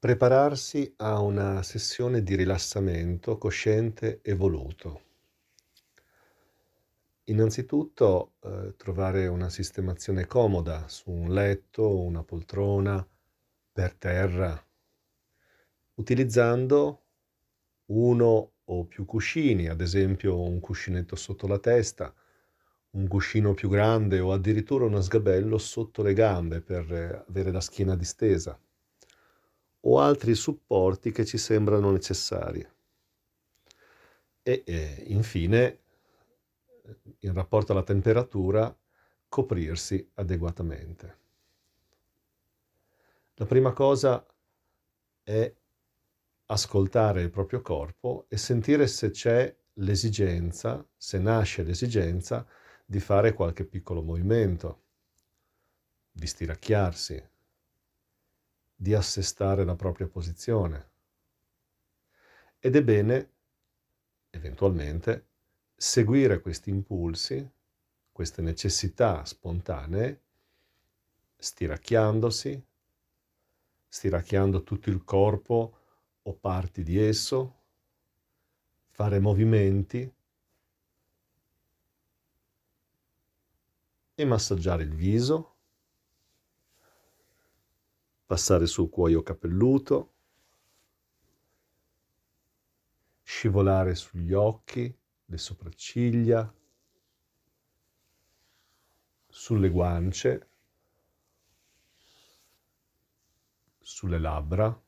Prepararsi a una sessione di rilassamento cosciente e voluto. Innanzitutto eh, trovare una sistemazione comoda su un letto, una poltrona, per terra, utilizzando uno o più cuscini, ad esempio un cuscinetto sotto la testa, un cuscino più grande o addirittura uno sgabello sotto le gambe per eh, avere la schiena distesa o altri supporti che ci sembrano necessari. E eh, infine, in rapporto alla temperatura, coprirsi adeguatamente. La prima cosa è ascoltare il proprio corpo e sentire se c'è l'esigenza, se nasce l'esigenza di fare qualche piccolo movimento, di stiracchiarsi, di assestare la propria posizione. Ed è bene, eventualmente, seguire questi impulsi, queste necessità spontanee, stiracchiandosi, stiracchiando tutto il corpo o parti di esso, fare movimenti e massaggiare il viso, passare sul cuoio capelluto, scivolare sugli occhi, le sopracciglia, sulle guance, sulle labbra,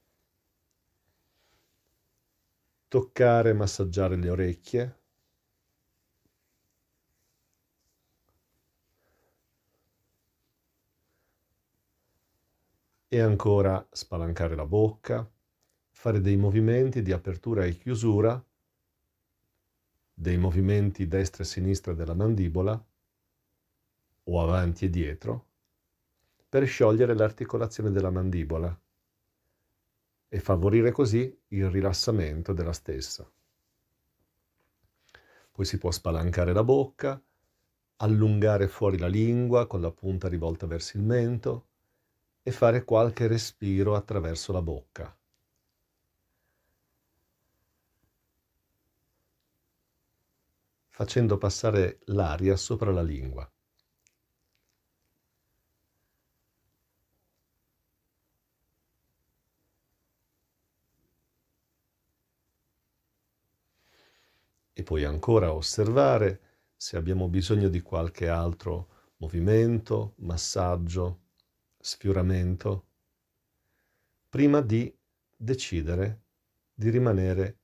toccare e massaggiare le orecchie, E ancora spalancare la bocca, fare dei movimenti di apertura e chiusura, dei movimenti destra e sinistra della mandibola, o avanti e dietro, per sciogliere l'articolazione della mandibola e favorire così il rilassamento della stessa. Poi si può spalancare la bocca, allungare fuori la lingua con la punta rivolta verso il mento, e fare qualche respiro attraverso la bocca. facendo passare l'aria sopra la lingua. E poi ancora osservare se abbiamo bisogno di qualche altro movimento, massaggio, sfioramento prima di decidere di rimanere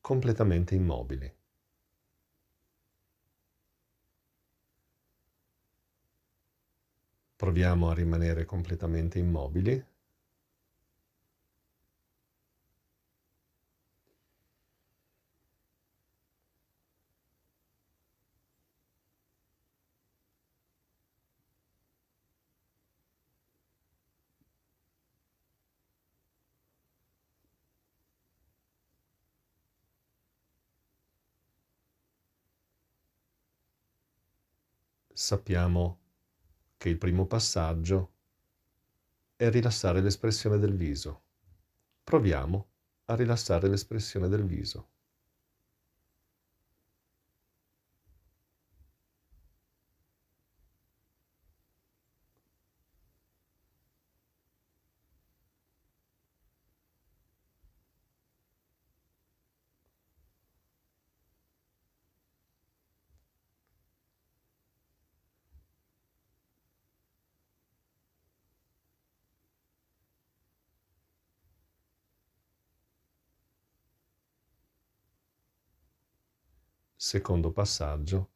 completamente immobili. Proviamo a rimanere completamente immobili sappiamo che il primo passaggio è rilassare l'espressione del viso. Proviamo a rilassare l'espressione del viso. Secondo passaggio,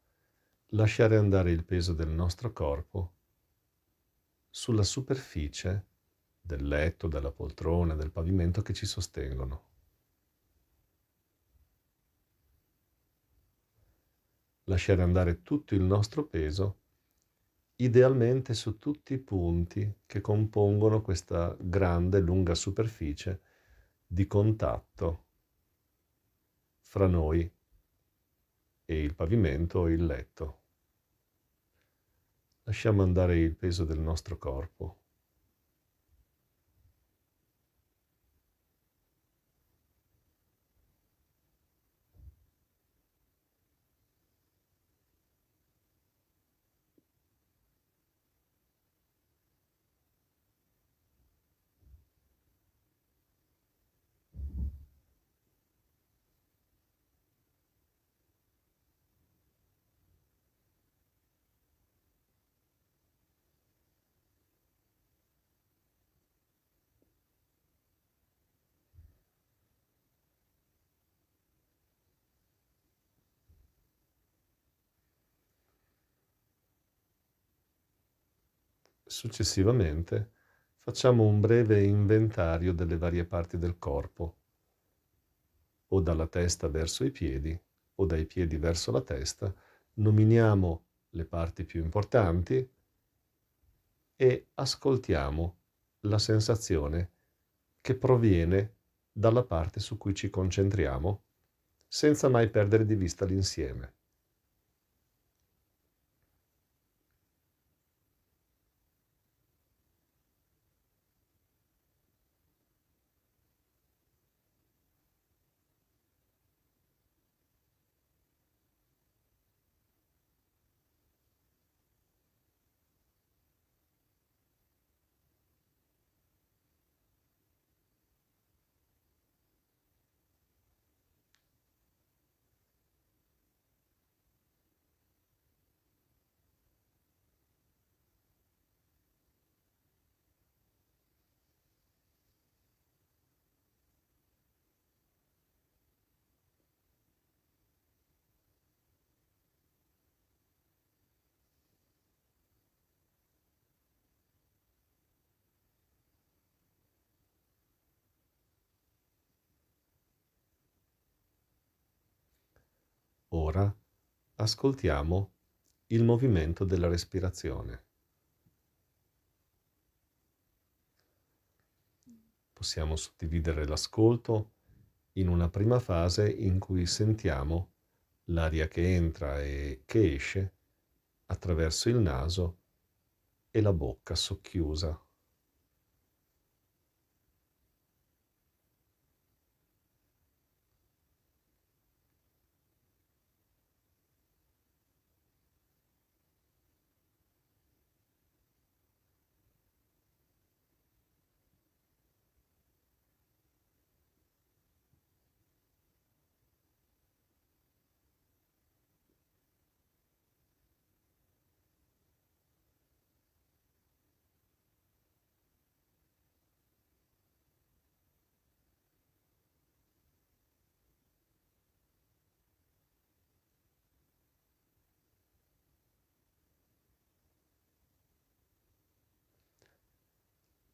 lasciare andare il peso del nostro corpo sulla superficie del letto, della poltrona, del pavimento che ci sostengono. Lasciare andare tutto il nostro peso idealmente su tutti i punti che compongono questa grande, lunga superficie di contatto fra noi e il pavimento e il letto. Lasciamo andare il peso del nostro corpo Successivamente facciamo un breve inventario delle varie parti del corpo, o dalla testa verso i piedi, o dai piedi verso la testa, nominiamo le parti più importanti e ascoltiamo la sensazione che proviene dalla parte su cui ci concentriamo, senza mai perdere di vista l'insieme. Ora ascoltiamo il movimento della respirazione. Possiamo suddividere l'ascolto in una prima fase in cui sentiamo l'aria che entra e che esce attraverso il naso e la bocca socchiusa.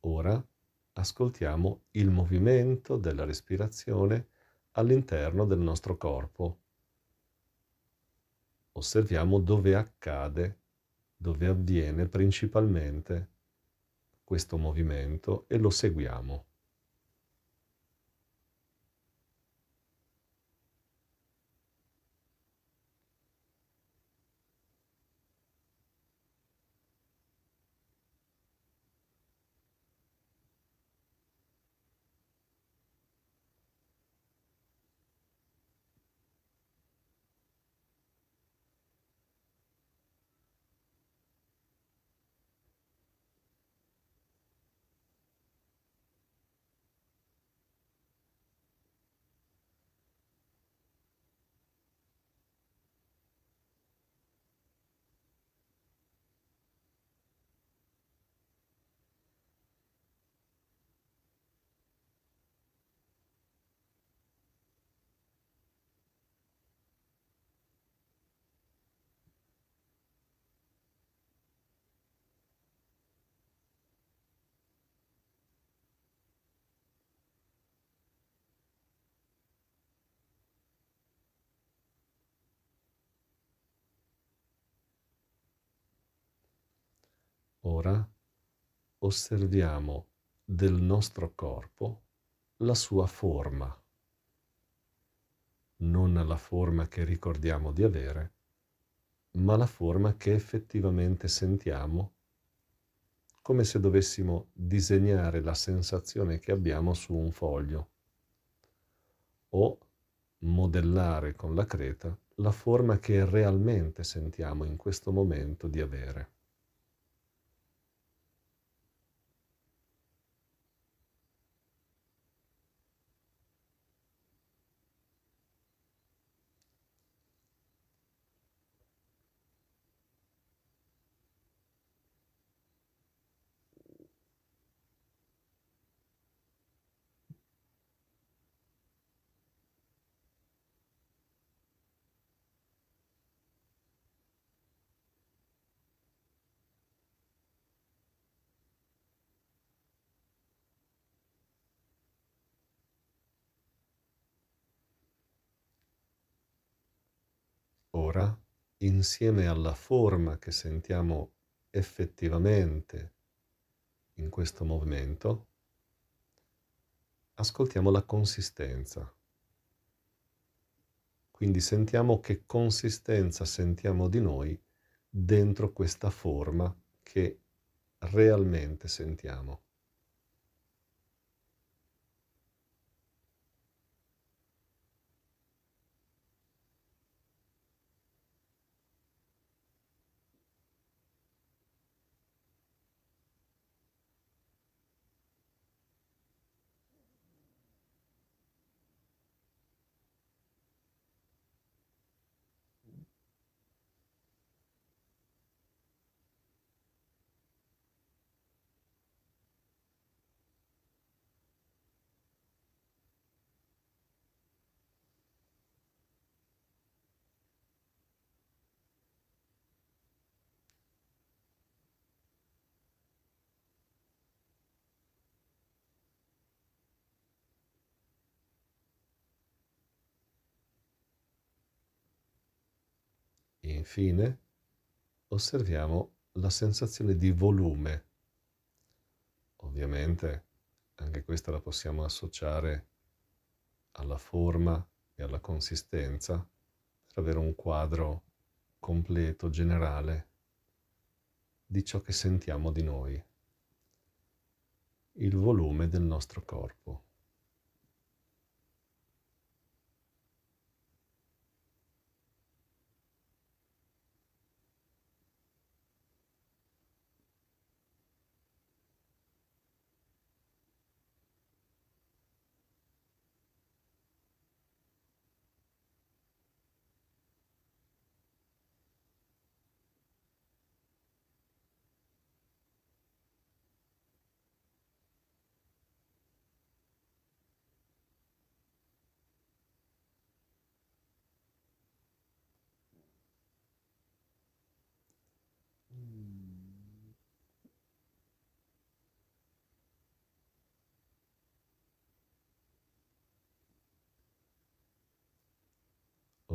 Ora ascoltiamo il movimento della respirazione all'interno del nostro corpo. Osserviamo dove accade, dove avviene principalmente questo movimento e lo seguiamo. Ora osserviamo del nostro corpo la sua forma, non la forma che ricordiamo di avere, ma la forma che effettivamente sentiamo, come se dovessimo disegnare la sensazione che abbiamo su un foglio o modellare con la creta la forma che realmente sentiamo in questo momento di avere. allora, insieme alla forma che sentiamo effettivamente in questo movimento, ascoltiamo la consistenza. Quindi sentiamo che consistenza sentiamo di noi dentro questa forma che realmente sentiamo. infine, osserviamo la sensazione di volume. Ovviamente anche questa la possiamo associare alla forma e alla consistenza per avere un quadro completo, generale, di ciò che sentiamo di noi, il volume del nostro corpo.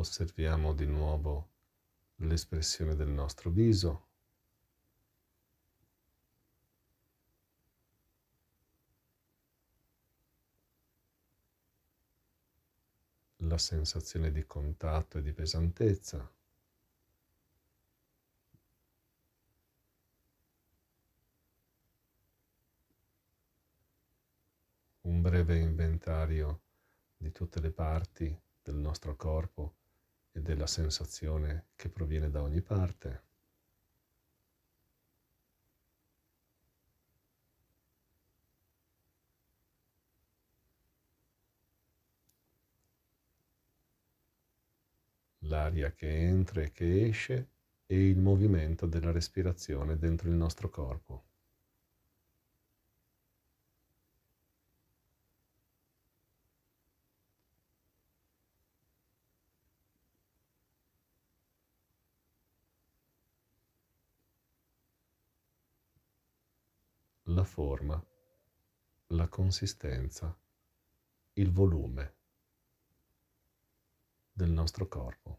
osserviamo di nuovo l'espressione del nostro viso. la sensazione di contatto e di pesantezza. Un breve inventario di tutte le parti del nostro corpo e della sensazione che proviene da ogni parte. L'aria che entra e che esce e il movimento della respirazione dentro il nostro corpo. la forma, la consistenza, il volume del nostro corpo.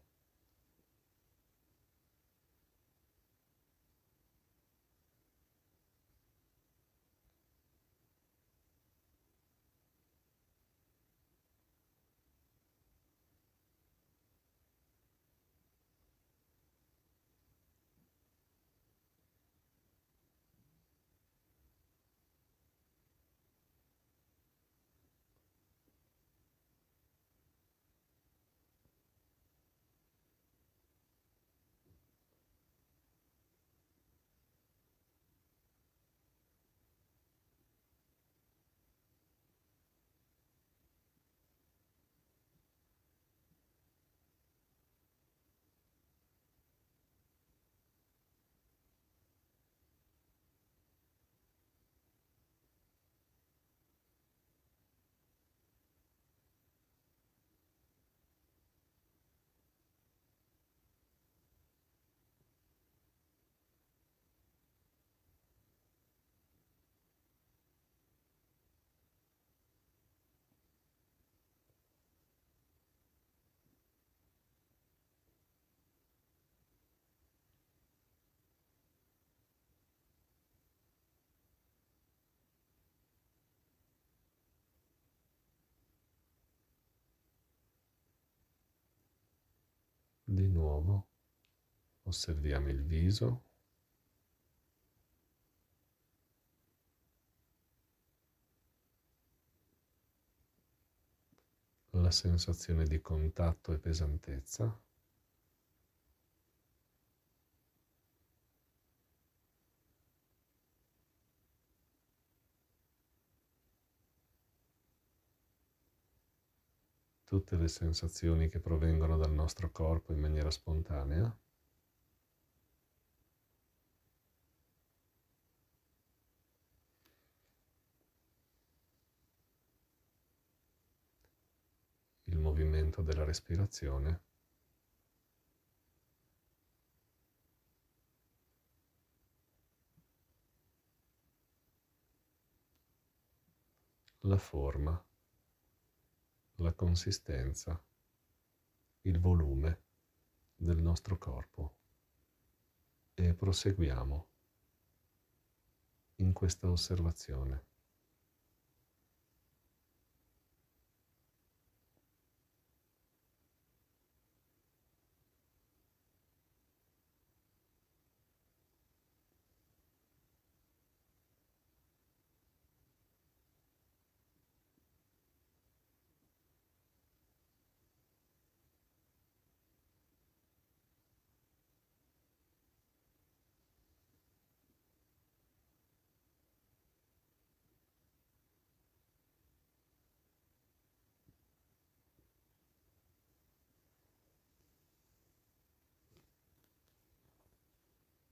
osserviamo il viso, la sensazione di contatto e pesantezza, tutte le sensazioni che provengono dal nostro corpo in maniera spontanea. movimento della respirazione. La forma, la consistenza, il volume del nostro corpo e proseguiamo in questa osservazione.